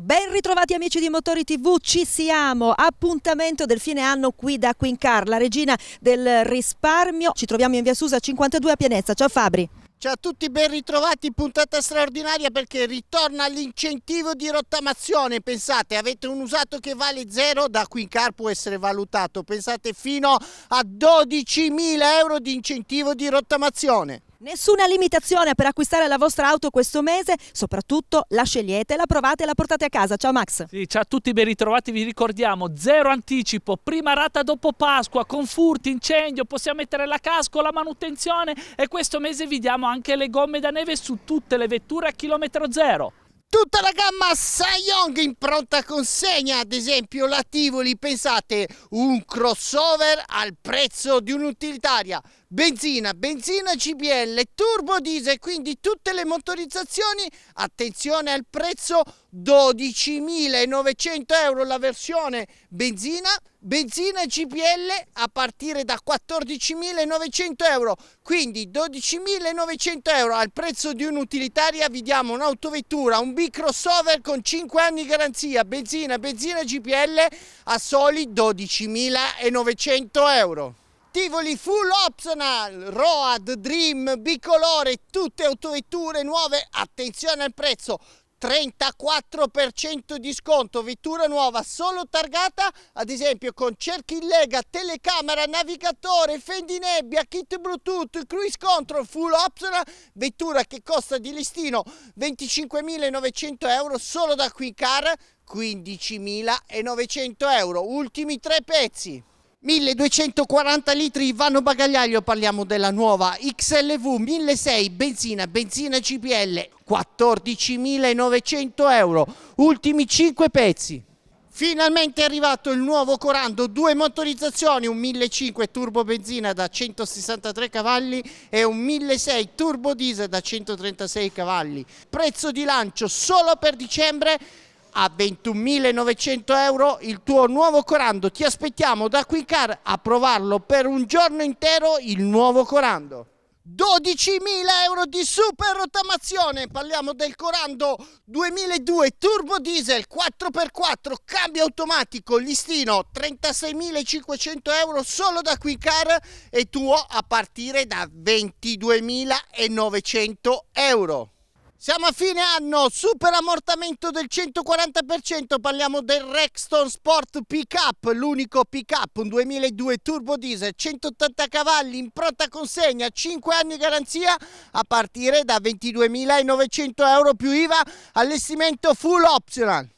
Ben ritrovati amici di Motori TV, ci siamo, appuntamento del fine anno qui da Quincar, la regina del risparmio, ci troviamo in via Susa 52 a Pienezza, ciao Fabri. Ciao a tutti, ben ritrovati, puntata straordinaria perché ritorna l'incentivo di rottamazione, pensate avete un usato che vale zero, da Quincar può essere valutato, pensate fino a 12.000 euro di incentivo di rottamazione. Nessuna limitazione per acquistare la vostra auto questo mese, soprattutto la scegliete, la provate e la portate a casa. Ciao Max. Sì, ciao a tutti, ben ritrovati, vi ricordiamo, zero anticipo, prima rata dopo Pasqua, con furti, incendio, possiamo mettere la casco, la manutenzione e questo mese vi diamo anche le gomme da neve su tutte le vetture a chilometro zero tutta la gamma Sayong in pronta consegna, ad esempio la Tivoli, pensate, un crossover al prezzo di un'utilitaria, benzina, benzina CBL, turbo diesel, quindi tutte le motorizzazioni, attenzione al prezzo 12.900 euro la versione benzina, benzina GPL a partire da 14.900 euro, quindi 12.900 euro al prezzo di un'utilitaria vi diamo un'autovettura, un B-crossover con 5 anni di garanzia, benzina, benzina GPL a soli 12.900 euro. Tivoli full optional, Road, Dream, bicolore, tutte autovetture nuove, attenzione al prezzo, 34% di sconto, vettura nuova solo targata, ad esempio con cerchi in lega, telecamera, navigatore, fendi nebbia, kit bluetooth, cruise control, full optional, vettura che costa di listino 25.900 euro solo da Quicar, 15.900 euro, ultimi tre pezzi. 1240 litri vanno Bagagliaio, parliamo della nuova XLV 1006 benzina, benzina CPL, 14.900 euro, ultimi 5 pezzi. Finalmente è arrivato il nuovo Corando, due motorizzazioni, un 1.500 turbo benzina da 163 cavalli e un 1.600 turbo diesel da 136 cavalli. Prezzo di lancio solo per dicembre a 21.900 euro il tuo nuovo Corando. Ti aspettiamo da Quincar a provarlo per un giorno intero il nuovo Corando. 12.000 euro di super rotamazione, parliamo del Corando 2002 turbo diesel 4x4, cambio automatico, listino 36.500 euro solo da Quincar e tuo a partire da 22.900 euro. Siamo a fine anno, super ammortamento del 140%, parliamo del Rexton Sport Pickup, l'unico pickup, un 2002 turbo diesel, 180 cavalli, in pronta consegna, 5 anni garanzia a partire da 22.900 euro più IVA, allestimento full optional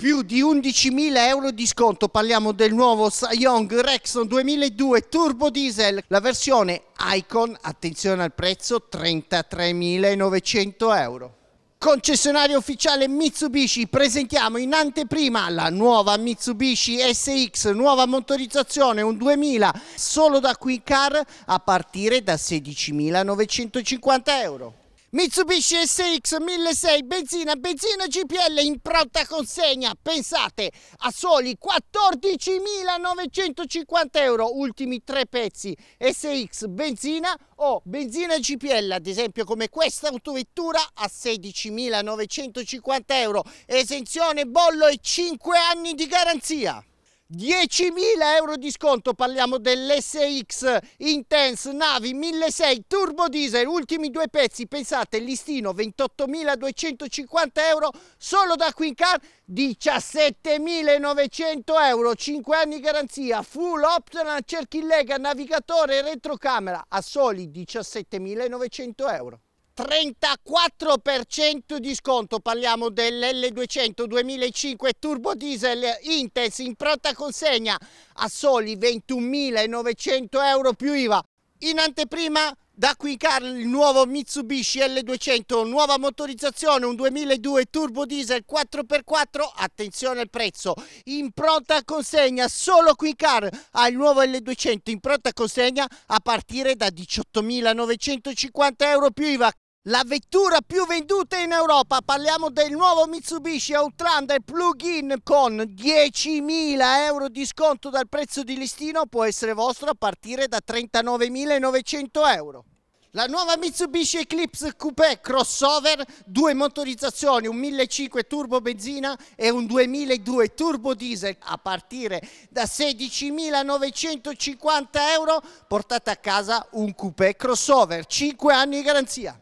più di 11.000 euro di sconto. Parliamo del nuovo Sayong Rexon 2002 Turbo Diesel, la versione Icon, attenzione al prezzo, 33.900 euro. Concessionario ufficiale Mitsubishi, presentiamo in anteprima la nuova Mitsubishi SX, nuova motorizzazione, un 2000, solo da Quick Car a partire da 16.950 euro. Mitsubishi SX 1006 benzina, benzina GPL in pronta consegna, pensate, a soli 14.950 euro, ultimi tre pezzi SX benzina o benzina GPL, ad esempio come questa autovettura a 16.950 euro, esenzione bollo e 5 anni di garanzia. 10.000 euro di sconto, parliamo dell'SX Intense Navi 1600 Turbo Diesel, ultimi due pezzi, pensate, listino 28.250 euro solo da Quincar, 17.900 euro, 5 anni garanzia, full optional, cerchi in lega, navigatore, retrocamera, a soli 17.900 euro. 34% di sconto, parliamo dell'L200 2005 turbo diesel Intens in pronta consegna a soli 21.900 euro più IVA. In anteprima da qui Car il nuovo Mitsubishi L200, nuova motorizzazione, un 2002 turbo diesel 4x4, attenzione al prezzo, in pronta consegna, solo qui Car ha il nuovo L200 in pronta consegna a partire da 18.950 euro più IVA. La vettura più venduta in Europa, parliamo del nuovo Mitsubishi Outlander plug-in con 10.000 euro di sconto dal prezzo di listino, può essere vostro a partire da 39.900 euro. La nuova Mitsubishi Eclipse Coupé Crossover, due motorizzazioni, un 1.500 turbo benzina e un 2.200 turbo diesel a partire da 16.950 euro portate a casa un coupé crossover, 5 anni di garanzia.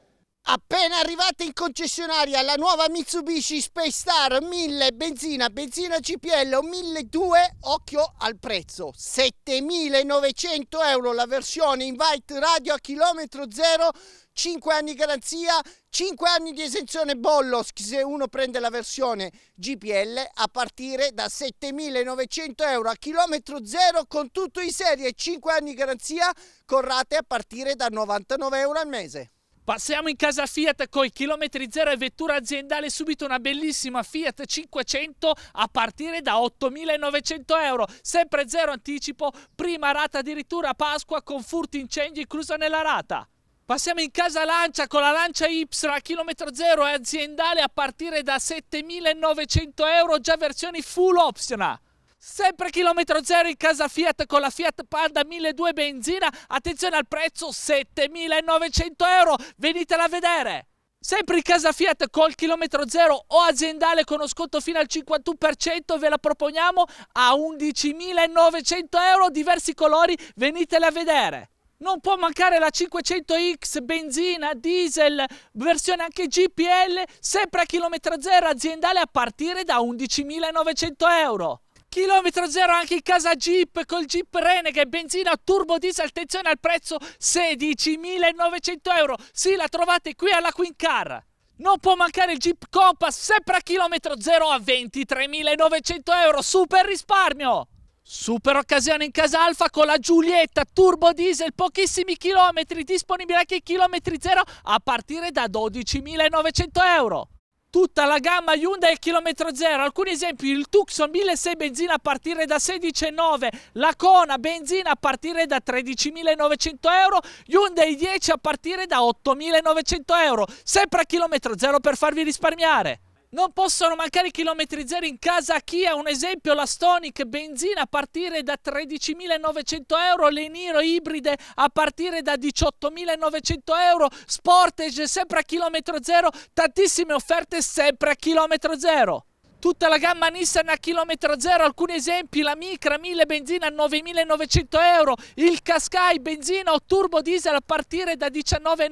Appena arrivata in concessionaria la nuova Mitsubishi Space Star 1000 benzina, benzina CPL 1200, occhio al prezzo, 7900 euro la versione Invite Radio a chilometro zero, 5 anni garanzia, 5 anni di esenzione bollo se uno prende la versione GPL a partire da 7.900 euro a chilometro zero con tutto in serie, 5 anni garanzia con rate a partire da 99 euro al mese. Passiamo in casa Fiat con i chilometri zero e vettura aziendale subito una bellissima Fiat 500 a partire da 8.900 euro, sempre zero anticipo, prima rata addirittura Pasqua con furti incendi incluso nella rata. Passiamo in casa Lancia con la Lancia Y a chilometro zero e aziendale a partire da 7.900 euro già versioni full optional. Sempre chilometro zero in casa Fiat con la Fiat Panda 1200 benzina, attenzione al prezzo 7.900 euro, venitela a vedere! Sempre in casa Fiat col chilometro zero o aziendale con lo sconto fino al 51% ve la proponiamo a 11.900 euro, diversi colori, venitela a vedere! Non può mancare la 500X benzina, diesel, versione anche GPL, sempre a chilometro zero aziendale a partire da 11.900 euro. Chilometro zero anche in casa Jeep col Jeep Renegade, benzina turbo diesel, attenzione al prezzo 16.900 euro. Sì, la trovate qui alla Quincar. Non può mancare il Jeep Compass, sempre a chilometro zero a 23.900 euro, super risparmio! Super occasione in casa Alfa con la Giulietta turbo diesel, pochissimi chilometri, disponibile anche in chilometri zero a partire da 12.900 euro tutta la gamma Hyundai al chilometro zero. Alcuni esempi, il Tucson 1600 benzina a partire da 16,9, la Kona benzina a partire da 13.900 euro, Hyundai 10 a partire da 8.900 euro, sempre a chilometro zero per farvi risparmiare. Non possono mancare i chilometri zero in casa Kia, un esempio la Stonic benzina a partire da 13.900 euro, le Niro ibride a partire da 18.900 euro, Sportage sempre a chilometro zero, tantissime offerte sempre a chilometro zero. Tutta la gamma Nissan a chilometro zero, alcuni esempi, la Micra 1000 benzina a 9.900 euro, il Cascai benzina o turbo diesel a partire da 19.9,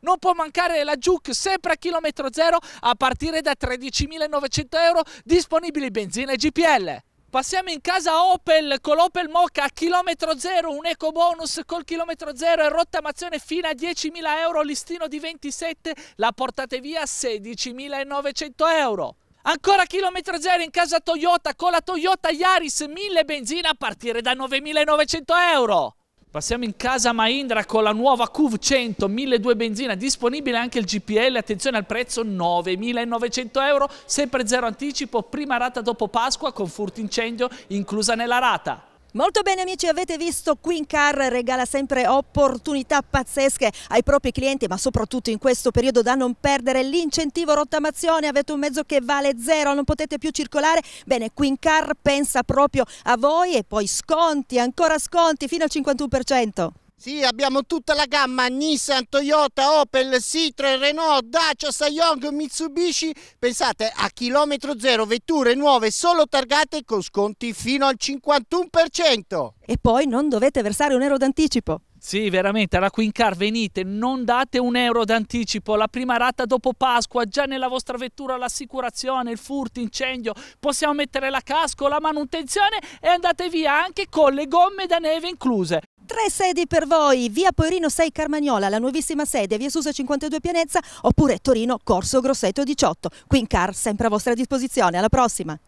non può mancare la Juke sempre a chilometro zero a partire da 13.900 euro, disponibili benzina e GPL. Passiamo in casa Opel con l'Opel Mocha a chilometro zero, un eco bonus col chilometro zero e rottamazione fino a 10.000 euro, listino di 27, la portate via a 16.900 euro. Ancora chilometro zero in casa Toyota con la Toyota Yaris 1000 benzina a partire da 9.900 euro. Passiamo in casa Mahindra con la nuova QV100 1.200 benzina, disponibile anche il GPL, attenzione al prezzo 9.900 euro, sempre zero anticipo, prima rata dopo Pasqua con furto incendio inclusa nella rata. Molto bene amici, avete visto Quincar regala sempre opportunità pazzesche ai propri clienti ma soprattutto in questo periodo da non perdere l'incentivo rottamazione, avete un mezzo che vale zero, non potete più circolare, bene Quincar pensa proprio a voi e poi sconti, ancora sconti fino al 51%. Sì, abbiamo tutta la gamma Nissan, Toyota, Opel, Citroen, Renault, Dacia, Sayong, Mitsubishi. Pensate a chilometro zero, vetture nuove solo targate con sconti fino al 51%. E poi non dovete versare un euro d'anticipo. Sì, veramente, alla Quincar venite, non date un euro d'anticipo, la prima rata dopo Pasqua, già nella vostra vettura l'assicurazione, il furto, incendio, possiamo mettere la casco, la manutenzione e andate via anche con le gomme da neve incluse. Tre sedi per voi, via Poirino 6 Carmagnola, la nuovissima sede, via Susa 52 Pianezza oppure Torino Corso Grosseto 18. Quincar sempre a vostra disposizione, alla prossima!